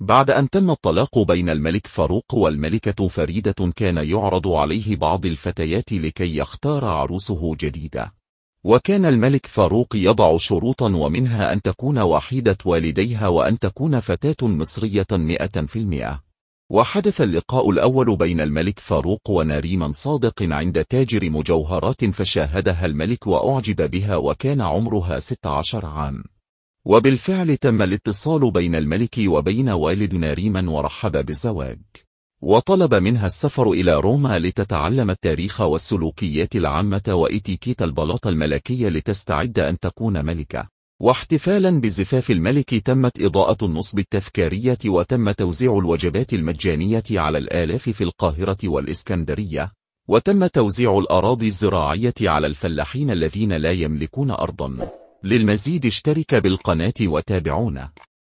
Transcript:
بعد أن تم الطلاق بين الملك فاروق والملكة فريدة كان يعرض عليه بعض الفتيات لكي يختار عروسه جديدة وكان الملك فاروق يضع شروطا ومنها أن تكون وحيدة والديها وأن تكون فتاة مصرية مئة في المئة وحدث اللقاء الأول بين الملك فاروق ونريم صادق عند تاجر مجوهرات فشاهدها الملك وأعجب بها وكان عمرها 16 عام وبالفعل تم الاتصال بين الملك وبين والدنا ريما ورحب بالزواج وطلب منها السفر إلى روما لتتعلم التاريخ والسلوكيات العامة وإتيكيت البلاط الملكية لتستعد أن تكون ملكة واحتفالا بزفاف الملك تمت إضاءة النصب التذكارية وتم توزيع الوجبات المجانية على الآلاف في القاهرة والإسكندرية وتم توزيع الأراضي الزراعية على الفلاحين الذين لا يملكون أرضاً للمزيد اشترك بالقناة وتابعونا